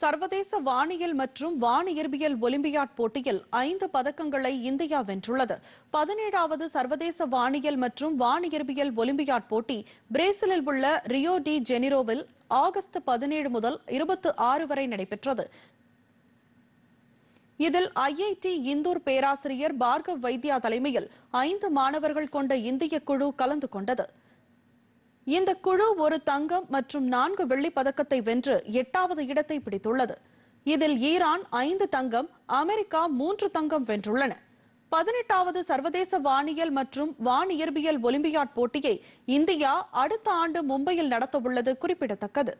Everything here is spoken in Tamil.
சர்வதேச வானியல் மற்றும் வானியற்பியல் ஒலிம்பியாட் போட்டியில் ஐந்து பதக்கங்களை இந்தியா வென்றுள்ளது பதினேழாவது சர்வதேச வானியல் மற்றும் வானியற்பியல் ஒலிம்பியாட் போட்டி பிரேசிலில் உள்ள ரியோ டி ஜெனிரோவில் ஆகஸ்ட் பதினேழு முதல் இருபத்தி ஆறு வரை நடைபெற்றது இதில் ஐஐடி இந்தூர் பேராசிரியர் பார்கவ் வைத்தியா தலைமையில் ஐந்து மாணவர்கள் கொண்ட இந்திய குழு கலந்து கொண்டது இந்த குழு ஒரு தங்கம் மற்றும் நான்கு வெள்ளி பதக்கத்தை வென்று எட்டாவது இடத்தை பிடித்துள்ளது இதில் ஈரான் ஐந்து தங்கம் அமெரிக்கா மூன்று தங்கம் வென்றுள்ளன பதினெட்டாவது சர்வதேச வானியல் மற்றும் வானியற்பியல் ஒலிம்பியாட் போட்டியை இந்தியா அடுத்த ஆண்டு மும்பையில் நடத்தவுள்ளது குறிப்பிடத்தக்கது